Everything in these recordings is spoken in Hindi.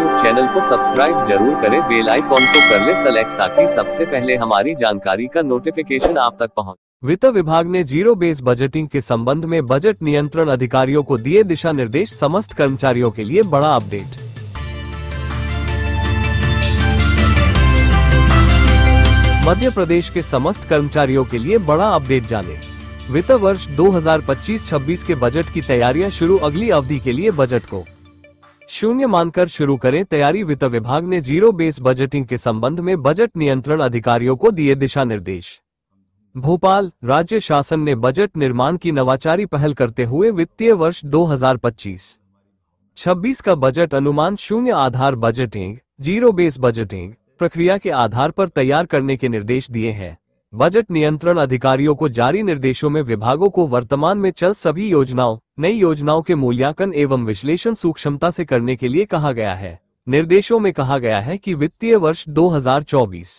यूट्यूब चैनल को सब्सक्राइब जरूर करें बेल आइकॉन को कर ले सेलेक्ट ताकि सबसे पहले हमारी जानकारी का नोटिफिकेशन आप तक पहुँच वित्त विभाग ने जीरो बेस बजटिंग के संबंध में बजट नियंत्रण अधिकारियों को दिए दिशा निर्देश समस्त कर्मचारियों के लिए बड़ा अपडेट मध्य प्रदेश के समस्त कर्मचारियों के लिए बड़ा अपडेट जाने वित्त वर्ष 2025-26 के बजट की तैयारियां शुरू अगली अवधि के लिए बजट को शून्य मानकर शुरू करें तैयारी वित्त विभाग ने जीरो बेस बजटिंग के संबंध में बजट नियंत्रण अधिकारियों को दिए दिशा निर्देश भोपाल राज्य शासन ने बजट निर्माण की नवाचारी पहल करते हुए वित्तीय वर्ष 2025 26 का बजट अनुमान शून्य आधार बजटिंग जीरो बेस बजटिंग प्रक्रिया के आधार पर तैयार करने के निर्देश दिए हैं बजट नियंत्रण अधिकारियों को जारी निर्देशों में विभागों को वर्तमान में चल सभी योजनाओं नई योजनाओं के मूल्यांकन एवं विश्लेषण सूक्ष्मता से करने के लिए कहा गया है निर्देशों में कहा गया है कि वित्तीय वर्ष 2024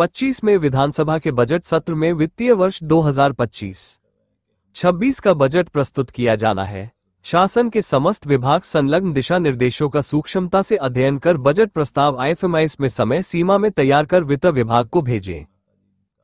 25 में विधानसभा के बजट सत्र में वित्तीय वर्ष 2025 26 का बजट प्रस्तुत किया जाना है शासन के समस्त विभाग संलग्न दिशा निर्देशों का सूक्ष्मता से अध्ययन कर बजट प्रस्ताव आईएफएमआईएस में समय सीमा में तैयार कर वित्त विभाग को भेजें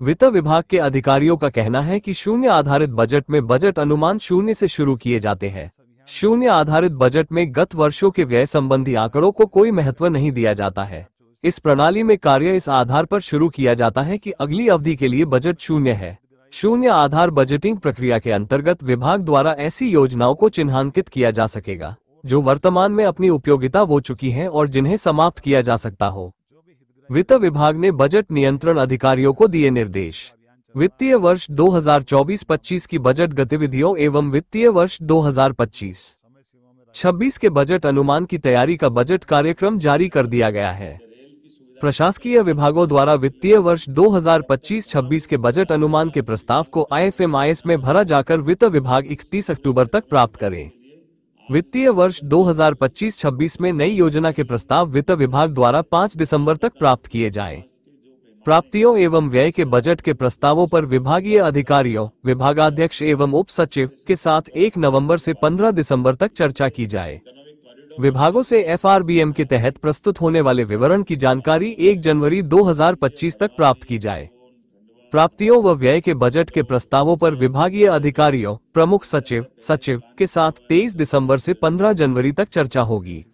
वित्त विभाग के अधिकारियों का कहना है कि शून्य आधारित बजट में बजट अनुमान शून्य से शुरू किए जाते हैं शून्य आधारित बजट में गत वर्षों के व्यय संबंधी आंकड़ों को कोई महत्व नहीं दिया जाता है इस प्रणाली में कार्य इस आधार पर शुरू किया जाता है कि अगली अवधि के लिए बजट शून्य है शून्य आधार बजटिंग प्रक्रिया के अंतर्गत विभाग द्वारा ऐसी योजनाओं को चिन्हांकित किया जा सकेगा जो वर्तमान में अपनी उपयोगिता हो चुकी है और जिन्हें समाप्त किया जा सकता हो वित्त विभाग ने बजट नियंत्रण अधिकारियों को दिए निर्देश वित्तीय वर्ष 2024-25 की बजट गतिविधियों एवं वित्तीय वर्ष 2025 26 के बजट अनुमान की तैयारी का बजट कार्यक्रम जारी कर दिया गया है प्रशासकीय विभागों द्वारा वित्तीय वर्ष 2025-26 के बजट अनुमान के प्रस्ताव को आई में भरा जाकर वित्त विभाग 31 अक्टूबर तक प्राप्त करें वित्तीय वर्ष 2025-26 में नई योजना के प्रस्ताव वित्त विभाग द्वारा 5 दिसंबर तक प्राप्त किए जाएं। प्राप्तियों एवं व्यय के बजट के प्रस्तावों पर विभागीय अधिकारियों विभागाध्यक्ष एवं उप सचिव के साथ 1 नवंबर से 15 दिसंबर तक चर्चा की जाए विभागों से एफआरबीएम के तहत प्रस्तुत होने वाले विवरण की जानकारी 1 जनवरी 2025 तक प्राप्त की जाए प्राप्तियों व व्यय के बजट के प्रस्तावों पर विभागीय अधिकारियों प्रमुख सचिव सचिव के साथ 23 दिसंबर से 15 जनवरी तक चर्चा होगी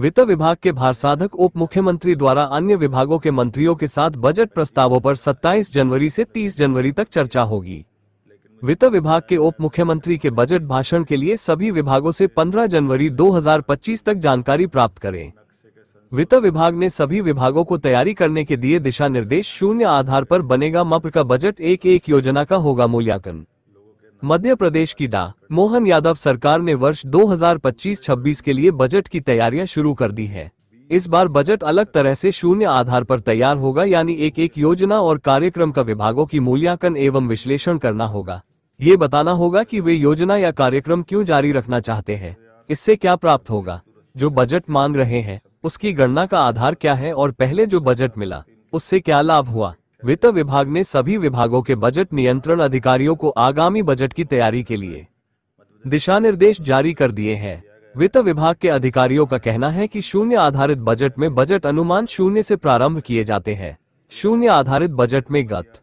वित्त विभाग के भारसाधक उप मुख्यमंत्री द्वारा अन्य विभागों के मंत्रियों के साथ बजट प्रस्तावों पर 27 जनवरी से 30 जनवरी तक चर्चा होगी वित्त विभाग के उप मुख्यमंत्री के बजट भाषण के लिए सभी विभागों से 15 जनवरी 2025 तक जानकारी प्राप्त करें वित्त विभाग ने सभी विभागों को तैयारी करने के दिए दिशा निर्देश शून्य आधार पर बनेगा मप्र का बजट एक एक योजना का होगा मूल्यांकन मध्य प्रदेश की डा मोहन यादव सरकार ने वर्ष 2025-26 के लिए बजट की तैयारियां शुरू कर दी है इस बार बजट अलग तरह से शून्य आधार पर तैयार होगा यानी एक एक योजना और कार्यक्रम का विभागों की मूल्यांकन एवं विश्लेषण करना होगा ये बताना होगा कि वे योजना या कार्यक्रम क्यों जारी रखना चाहते हैं इससे क्या प्राप्त होगा जो बजट मांग रहे हैं उसकी गणना का आधार क्या है और पहले जो बजट मिला उससे क्या लाभ हुआ वित्त विभाग ने सभी विभागों के बजट नियंत्रण अधिकारियों को आगामी बजट की तैयारी के लिए दिशा निर्देश जारी कर दिए हैं वित्त विभाग के अधिकारियों का कहना है कि शून्य आधारित बजट में बजट अनुमान शून्य से प्रारंभ किए जाते हैं शून्य आधारित बजट में गत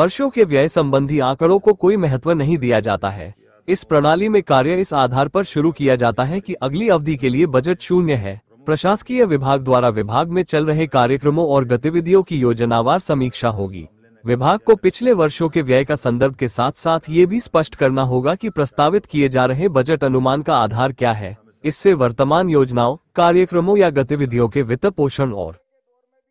वर्षों के व्यय संबंधी आंकड़ों को कोई महत्व नहीं दिया जाता है इस प्रणाली में कार्य इस आधार पर शुरू किया जाता है कि अगली अवधि के लिए बजट शून्य है प्रशासकीय विभाग द्वारा विभाग में चल रहे कार्यक्रमों और गतिविधियों की योजनावार समीक्षा होगी विभाग को पिछले वर्षों के व्यय का संदर्भ के साथ साथ ये भी स्पष्ट करना होगा कि प्रस्तावित किए जा रहे बजट अनुमान का आधार क्या है इससे वर्तमान योजनाओं कार्यक्रमों या गतिविधियों के वित्त पोषण और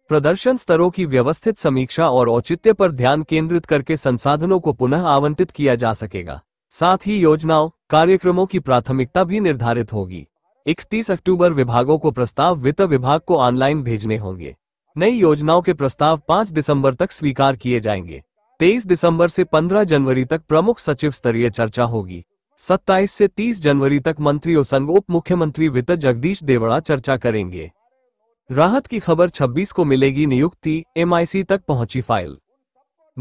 प्रदर्शन स्तरों की व्यवस्थित समीक्षा और औचित्य पर ध्यान केंद्रित करके संसाधनों को पुनः आवंटित किया जा सकेगा साथ ही योजनाओं कार्यक्रमों की प्राथमिकता भी निर्धारित होगी इकतीस अक्टूबर विभागों को प्रस्ताव वित्त विभाग को ऑनलाइन भेजने होंगे नई योजनाओं के प्रस्ताव 5 दिसंबर तक स्वीकार किए जाएंगे 23 दिसंबर से 15 जनवरी तक प्रमुख सचिव स्तरीय चर्चा होगी 27 से 30 जनवरी तक मंत्री और संघ उप मुख्यमंत्री वित्त जगदीश देवड़ा चर्चा करेंगे राहत की खबर 26 को मिलेगी नियुक्ति एमआईसी तक पहुंची फाइल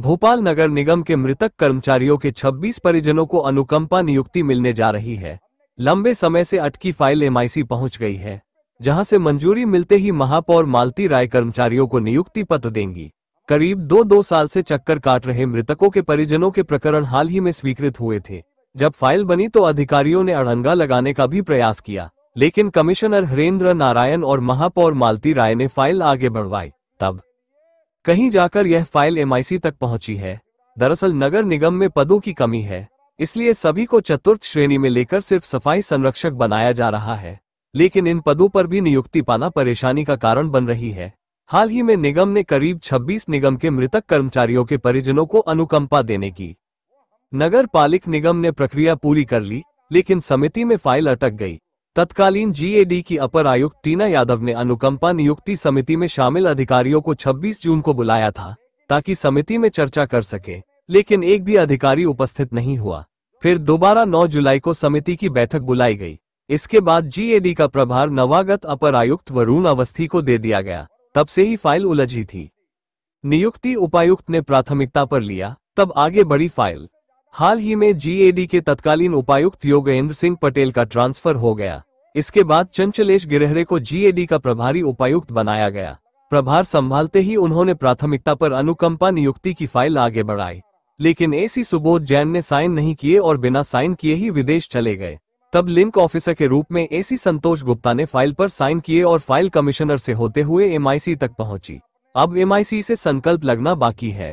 भोपाल नगर निगम के मृतक कर्मचारियों के 26 परिजनों को अनुकंपा नियुक्ति मिलने जा रही है लंबे समय से अटकी फाइल एमआईसी पहुंच गई है जहां से मंजूरी मिलते ही महापौर मालती राय कर्मचारियों को नियुक्ति पत्र देंगी करीब दो दो साल से चक्कर काट रहे मृतकों के परिजनों के प्रकरण हाल ही में स्वीकृत हुए थे जब फाइल बनी तो अधिकारियों ने अड़ंगा लगाने का भी प्रयास किया लेकिन कमिश्नर हरेंद्र नारायण और महापौर मालती राय ने फाइल आगे बढ़वाई तब कहीं जाकर यह फाइल एमआईसी तक पहुंची है दरअसल नगर निगम में पदों की कमी है इसलिए सभी को चतुर्थ श्रेणी में लेकर सिर्फ सफाई संरक्षक बनाया जा रहा है लेकिन इन पदों पर भी नियुक्ति पाना परेशानी का कारण बन रही है हाल ही में निगम ने करीब 26 निगम के मृतक कर्मचारियों के परिजनों को अनुकंपा देने की नगर पालिक निगम ने प्रक्रिया पूरी कर ली लेकिन समिति में फाइल अटक गई तत्कालीन जीएडी की अपर आयुक्त टीना यादव ने अनुकंपा नियुक्ति समिति में शामिल अधिकारियों को 26 जून को बुलाया था ताकि समिति में चर्चा कर सके लेकिन एक भी अधिकारी उपस्थित नहीं हुआ फिर दोबारा 9 जुलाई को समिति की बैठक बुलाई गई इसके बाद जीएडी का प्रभार नवागत अपर आयुक्त वरुण अवस्थी को दे दिया गया तब से ही फाइल उलझी थी नियुक्ति उपायुक्त ने प्राथमिकता पर लिया तब आगे बड़ी फाइल हाल ही में जीएडी के तत्कालीन उपायुक्त योगेंद्र सिंह पटेल का ट्रांसफर हो गया इसके बाद चंचलेश गिरहरे को जीएडी का प्रभारी उपायुक्त बनाया गया प्रभार संभालते ही उन्होंने प्राथमिकता पर अनुकंपा नियुक्ति की फाइल आगे बढ़ाई लेकिन एसी सुबोध जैन ने साइन नहीं किए और बिना साइन किए ही विदेश चले गए तब लिंक ऑफिसर के रूप में एसी संतोष गुप्ता ने फाइल पर साइन किए और फाइल कमिश्नर से होते हुए एमआईसी तक पहुंची अब एमआईसी से संकल्प लगना बाकी है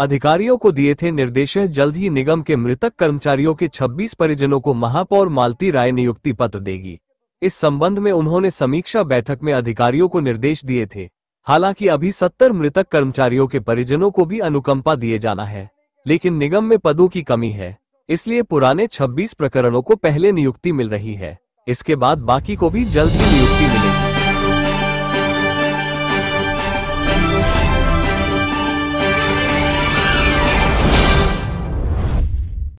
अधिकारियों को दिए थे निर्देश जल्द ही निगम के मृतक कर्मचारियों के 26 परिजनों को महापौर मालती राय नियुक्ति पत्र देगी इस संबंध में उन्होंने समीक्षा बैठक में अधिकारियों को निर्देश दिए थे हालांकि अभी 70 मृतक कर्मचारियों के परिजनों को भी अनुकंपा दिए जाना है लेकिन निगम में पदों की कमी है इसलिए पुराने 26 प्रकरणों को पहले नियुक्ति मिल रही है इसके बाद बाकी को भी जल्द ही नियुक्ति मिलेगी